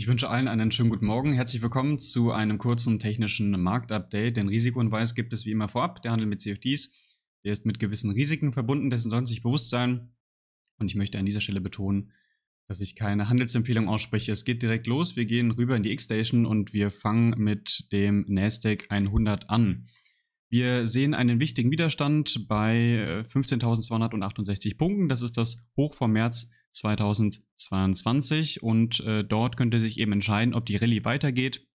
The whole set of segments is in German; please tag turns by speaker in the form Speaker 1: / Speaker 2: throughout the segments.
Speaker 1: Ich wünsche allen einen schönen guten Morgen. Herzlich willkommen zu einem kurzen technischen Marktupdate. Den Risikohinweis gibt es wie immer vorab. Der Handel mit CFDs, der ist mit gewissen Risiken verbunden, dessen sollen Sie sich bewusst sein. Und ich möchte an dieser Stelle betonen, dass ich keine Handelsempfehlung ausspreche. Es geht direkt los. Wir gehen rüber in die X-Station und wir fangen mit dem Nasdaq 100 an. Wir sehen einen wichtigen Widerstand bei 15.268 äh, Punkten. Das ist das Hoch vom März 2022 und äh, dort könnte sich eben entscheiden, ob die Rallye weitergeht.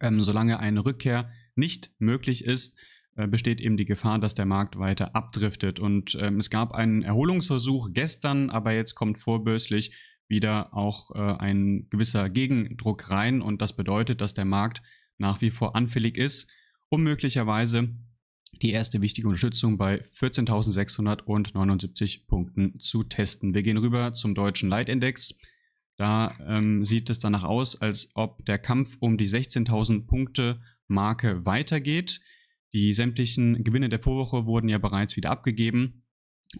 Speaker 1: Ähm, solange eine Rückkehr nicht möglich ist, äh, besteht eben die Gefahr, dass der Markt weiter abdriftet. Und ähm, es gab einen Erholungsversuch gestern, aber jetzt kommt vorbörslich wieder auch äh, ein gewisser Gegendruck rein und das bedeutet, dass der Markt nach wie vor anfällig ist, um möglicherweise die erste wichtige Unterstützung bei 14.679 Punkten zu testen. Wir gehen rüber zum deutschen Leitindex. Da ähm, sieht es danach aus, als ob der Kampf um die 16.000 Punkte Marke weitergeht. Die sämtlichen Gewinne der Vorwoche wurden ja bereits wieder abgegeben.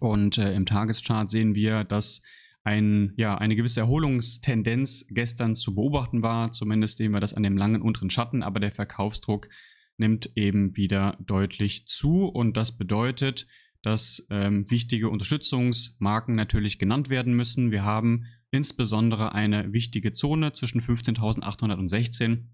Speaker 1: Und äh, im Tageschart sehen wir, dass ein, ja, eine gewisse Erholungstendenz gestern zu beobachten war. Zumindest sehen wir das an dem langen unteren Schatten, aber der Verkaufsdruck nimmt eben wieder deutlich zu und das bedeutet, dass ähm, wichtige Unterstützungsmarken natürlich genannt werden müssen. Wir haben insbesondere eine wichtige Zone zwischen 15.816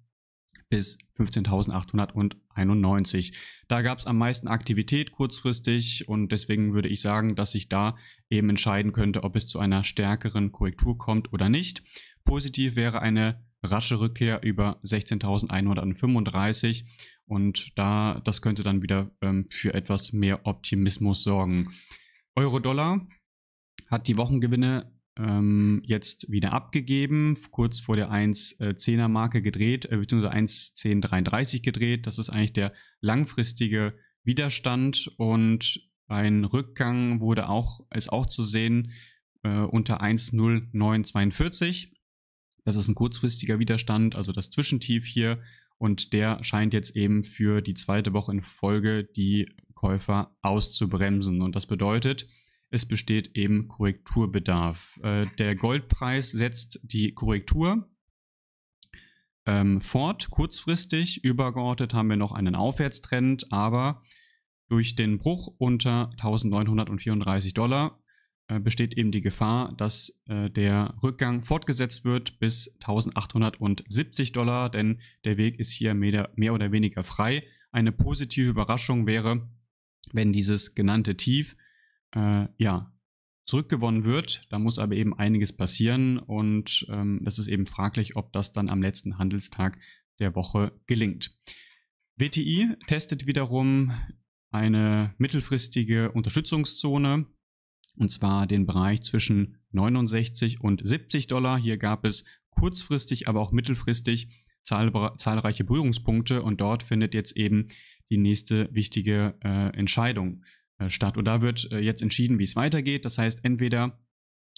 Speaker 1: bis 15.891. Da gab es am meisten Aktivität kurzfristig und deswegen würde ich sagen, dass ich da eben entscheiden könnte, ob es zu einer stärkeren Korrektur kommt oder nicht. Positiv wäre eine rasche Rückkehr über 16.135 und da das könnte dann wieder ähm, für etwas mehr Optimismus sorgen. Euro-Dollar hat die Wochengewinne ähm, jetzt wieder abgegeben, kurz vor der 1,10er Marke gedreht, äh, beziehungsweise 1,1033 gedreht. Das ist eigentlich der langfristige Widerstand und ein Rückgang wurde auch, ist auch zu sehen äh, unter 1,0942. Das ist ein kurzfristiger Widerstand, also das Zwischentief hier. Und der scheint jetzt eben für die zweite Woche in Folge die Käufer auszubremsen. Und das bedeutet, es besteht eben Korrekturbedarf. Äh, der Goldpreis setzt die Korrektur ähm, fort, kurzfristig. Übergeordnet haben wir noch einen Aufwärtstrend, aber durch den Bruch unter 1934 Dollar äh, besteht eben die Gefahr, dass äh, der Rückgang fortgesetzt wird bis 1870 Dollar, denn der Weg ist hier mehr, mehr, oder weniger frei. Eine positive Überraschung wäre, wenn dieses genannte Tief äh, ja, zurückgewonnen wird. Da muss aber eben einiges passieren und ähm, ist eben fraglich, ob das dann am letzten Handelstag der Woche gelingt. WTI testet wiederum eine mittelfristige Unterstützungszone und zwar den Bereich zwischen 69 und 70 Dollar. Hier gab es kurzfristig, aber auch mittelfristig zahlreiche Berührungspunkte und dort findet jetzt eben die nächste wichtige äh, Entscheidung äh, statt. Und da wird äh, jetzt entschieden, wie es weitergeht. Das heißt, entweder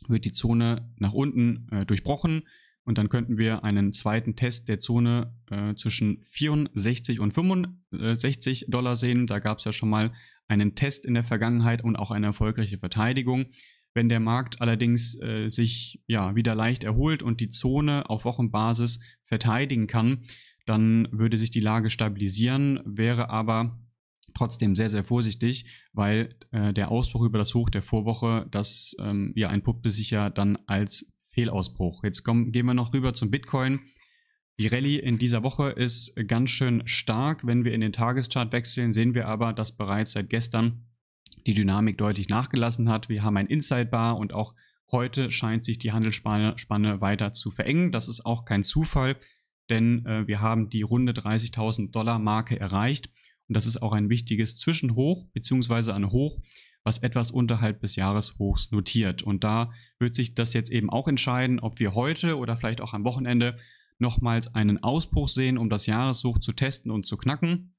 Speaker 1: wird die Zone nach unten äh, durchbrochen, und dann könnten wir einen zweiten Test der Zone äh, zwischen 64 und 65 Dollar sehen. Da gab es ja schon mal einen Test in der Vergangenheit und auch eine erfolgreiche Verteidigung. Wenn der Markt allerdings äh, sich ja wieder leicht erholt und die Zone auf Wochenbasis verteidigen kann, dann würde sich die Lage stabilisieren, wäre aber trotzdem sehr, sehr vorsichtig, weil äh, der Ausbruch über das Hoch der Vorwoche, das ähm, ja ein Puppe sich ja dann als Fehlausbruch. Jetzt kommen, gehen wir noch rüber zum Bitcoin. Die Rallye in dieser Woche ist ganz schön stark. Wenn wir in den Tageschart wechseln, sehen wir aber, dass bereits seit gestern die Dynamik deutlich nachgelassen hat. Wir haben ein Inside Bar und auch heute scheint sich die Handelsspanne Spanne weiter zu verengen. Das ist auch kein Zufall, denn äh, wir haben die runde 30.000 Dollar Marke erreicht und das ist auch ein wichtiges Zwischenhoch bzw. ein Hoch, was etwas unterhalb des Jahreshochs notiert. Und da wird sich das jetzt eben auch entscheiden, ob wir heute oder vielleicht auch am Wochenende nochmals einen Ausbruch sehen, um das Jahreshoch zu testen und zu knacken.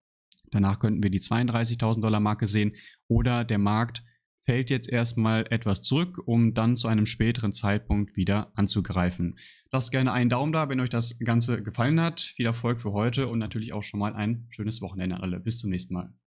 Speaker 1: Danach könnten wir die 32.000 Dollar Marke sehen oder der Markt fällt jetzt erstmal etwas zurück, um dann zu einem späteren Zeitpunkt wieder anzugreifen. Lasst gerne einen Daumen da, wenn euch das Ganze gefallen hat. Viel Erfolg für heute und natürlich auch schon mal ein schönes Wochenende an alle. Bis zum nächsten Mal.